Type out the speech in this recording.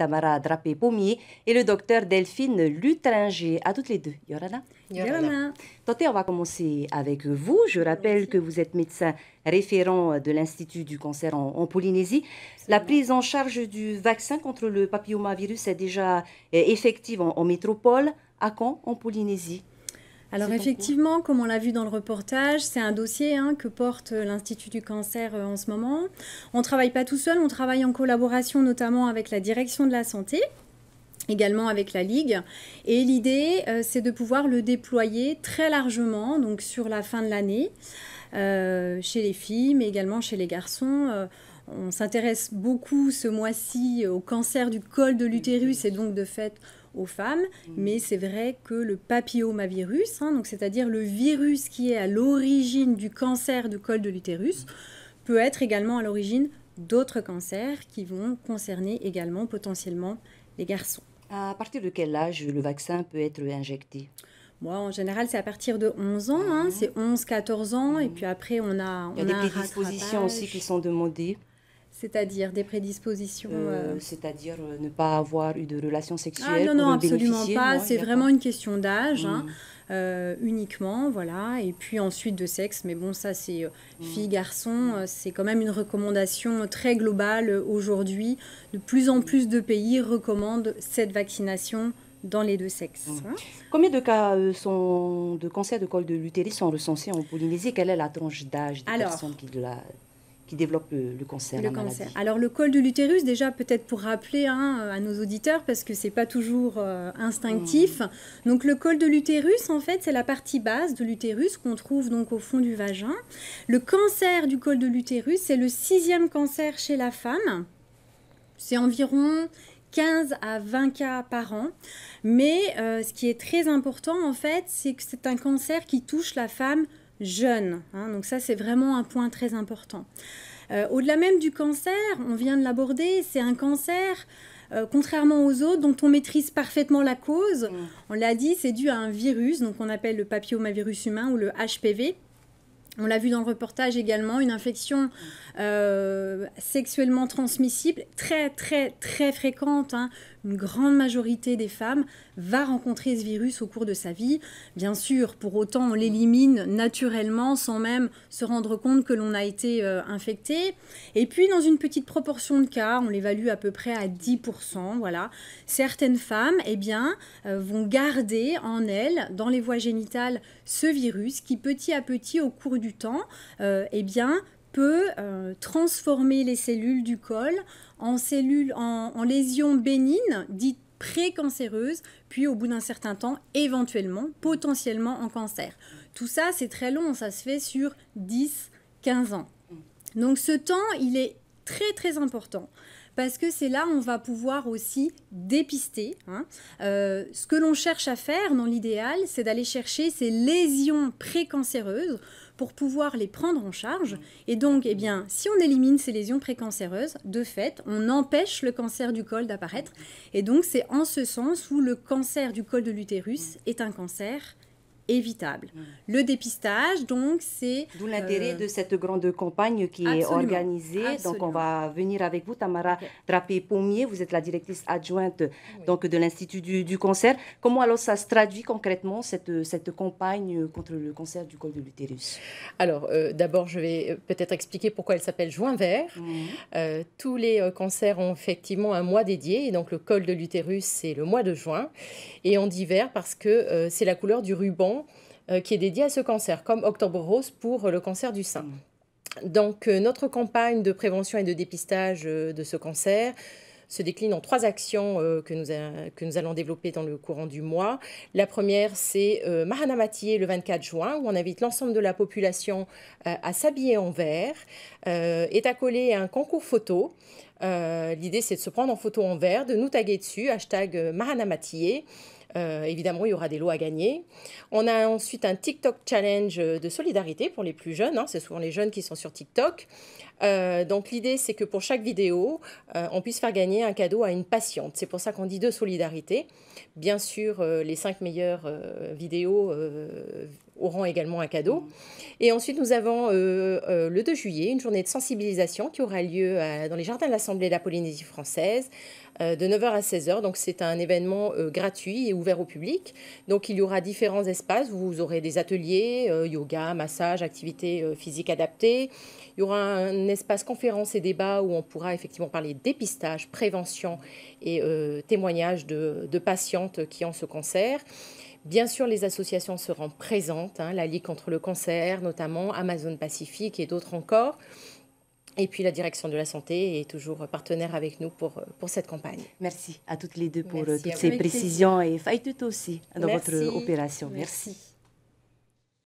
Tamara Drapé-Pommier et le docteur Delphine Lutringer. À toutes les deux. Yorana Yorana. Tante, on va commencer avec vous. Je rappelle que vous êtes médecin référent de l'Institut du cancer en, Polynésie. La prise en charge du vaccin contre le papillomavirus est déjà euh, effective en, en métropole. À quand en Polynésie alors effectivement, comme on l'a vu dans le reportage, c'est un dossier hein, que porte euh, l'Institut du cancer euh, en ce moment. On ne travaille pas tout seul, on travaille en collaboration notamment avec la direction de la santé également avec la Ligue. Et l'idée, euh, c'est de pouvoir le déployer très largement, donc sur la fin de l'année, chez les filles, mais également chez les garçons. on s'intéresse beaucoup ce mois-ci au cancer du col de l'utérus et donc de fait aux femmes, mm. mais c'est vrai que le papillomavirus, hein, donc c'est-à-dire le virus qui est à l'origine du cancer du col de l'utérus, peut être également à l'origine d'autres cancers qui vont concerner également potentiellement les garçons. À partir de quel âge le vaccin peut être injecté moi, en général, c'est à partir de 11 ans, hein. ah. c'est 11-14 ans, et mm. puis après, on a... des dispositions aussi qui sont demandées. C'est-à-dire des prédispositions euh, euh, C'est-à-dire euh, ne pas avoir eu de relations ah, sexuelles non, non, absolument pas. C'est vraiment une question d'âge. Hein. Hmm. uniquement, voilà, et puis ensuite de sexe, mais bon, ça c'est hmm. filles, fille, garçon, c'est quand même une recommandation très globale aujourd'hui. De plus en plus de pays recommandent cette vaccination dans les deux sexes. Hmm. Hein. Combien de cas de cancer de col de l'utérus sont recensés en Polynésie Quelle est la tranche d'âge des personnes qui la qui le, cancer. Le Alors le col de l'utérus, déjà peut-être pour rappeler hein, à nos auditeurs, parce que c'est pas toujours euh, instinctif. Mm. Donc le col de l'utérus, en fait, c'est la partie basse de l'utérus qu'on trouve donc au fond du vagin. Le cancer du col de l'utérus, c'est le sixième cancer chez la femme. C'est environ 15 à 20 cas par an. Mais euh, ce qui est très important, en fait, c'est que c'est un cancer qui touche la femme jeune. Hein. donc ça, c'est vraiment un point très important. Euh, au-delà même du cancer, on vient de l'aborder, c'est un cancer euh, contrairement aux autres dont on maîtrise parfaitement la cause. Mm. On l'a dit, c'est dû à un virus, donc on appelle le papillomavirus humain ou le HPV. On l'a vu dans le reportage également, une infection euh, sexuellement transmissible, très très très fréquente. Hein. Une grande majorité des femmes va rencontrer ce virus au cours de sa vie. Bien sûr, pour autant, on l'élimine naturellement sans même se rendre compte que l'on a été euh, infecté. Et puis, dans une petite proportion de cas, on l'évalue à peu près à 10%. Voilà, certaines femmes, et eh bien, euh, vont garder en elles, dans les voies génitales, ce virus qui petit à petit, au cours du temps, euh, eh bien, peut euh, transformer les cellules du col en cellules en, en lésions bénignes dites précancéreuses, puis au bout d'un certain temps, éventuellement, potentiellement en cancer. Tout ça, c'est très long, ça se fait sur 10-15 ans. Donc ce temps, il est très très important parce que c'est là on va pouvoir aussi dépister. Hein. Euh, ce que l'on cherche à faire dans l'idéal, c'est d'aller chercher ces lésions précancéreuses pour pouvoir les prendre en charge. Et donc, eh bien, si on élimine ces lésions précancéreuses, de fait, on empêche le cancer du col d'apparaître. Et donc, c'est en ce sens où le cancer du col de l'utérus est un cancer évitable. Mmh. Le dépistage, donc, c'est... D'où l'intérêt euh, de cette grande campagne qui est organisée. Donc, on va venir avec vous, Tamara Drapé-Pommier. Vous êtes la directrice adjointe donc, de l'Institut du, cancer. Comment alors ça se traduit concrètement, cette, cette campagne contre le cancer du col de l'utérus Alors, euh, d'abord, je vais euh, peut-être expliquer pourquoi elle s'appelle juin vert. Mmh. tous les cancers ont effectivement un mois dédié. Et donc, le col de l'utérus, c'est le mois de juin. Et on dit vert parce que c'est la couleur du ruban euh, qui est dédié à ce cancer, comme Octobre Rose pour euh, le cancer du sein. Mm. Donc euh, notre campagne de prévention et de dépistage de ce cancer se décline en trois actions que, nous que nous allons développer dans le courant du mois. La première, c'est euh, Mahana le 24 juin, où on invite l'ensemble de la population à s'habiller en vert, est accolé à un concours photo. L'idée, c'est de se prendre en photo en vert, de nous taguer dessus, hashtag Mahana euh, évidemment, il y aura des lots à gagner. On a ensuite un TikTok challenge euh, de solidarité pour les plus jeunes. Hein. C'est souvent les jeunes qui sont sur TikTok. Euh, donc l'idée, c'est que pour chaque vidéo, on puisse faire gagner un cadeau à une patiente. C'est pour ça qu'on dit de solidarité. Bien sûr, les cinq meilleures vidéos auront également un cadeau. Et ensuite, nous avons euh, euh, le 2 juillet une journée de sensibilisation qui aura lieu dans les jardins de l'Assemblée de la Polynésie française euh, de 9h à 16h. Donc, c'est un événement gratuit et ouvert au public. Donc, il y aura différents espaces. Vous aurez des ateliers, yoga, massage, activités physiques adaptées. Il y aura un espace conférence et débat où on pourra effectivement parler dépistage, prévention et témoignages de, de patientes qui ont ce cancer. Bien sûr, les associations seront présentes, hein, la Ligue contre le cancer notamment, Amazon Pacifique et d'autres encore. Et puis la direction de la santé est toujours partenaire avec nous pour, euh, cette campagne. Merci à toutes les deux pour euh, toutes ces précisions et faille tout aussi dans votre opération. Merci.